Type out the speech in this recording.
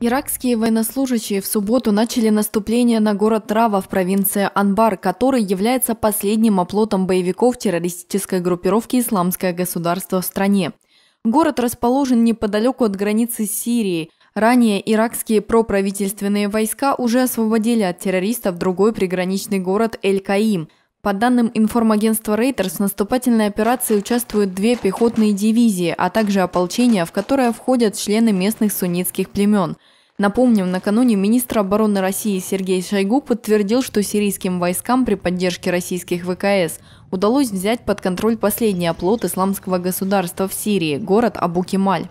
Иракские военнослужащие в субботу начали наступление на город Рава в провинции Анбар, который является последним оплотом боевиков террористической группировки «Исламское государство» в стране. Город расположен неподалеку от границы с Сирией. Ранее иракские проправительственные войска уже освободили от террористов другой приграничный город Эль-Каим. По данным информагентства Reuters, в наступательной операции участвуют две пехотные дивизии, а также ополчения, в которое входят члены местных суннитских племен – Напомним, накануне министр обороны России Сергей Шойгу подтвердил, что сирийским войскам при поддержке российских ВКС удалось взять под контроль последний оплот исламского государства в Сирии – город Абу-Кемаль.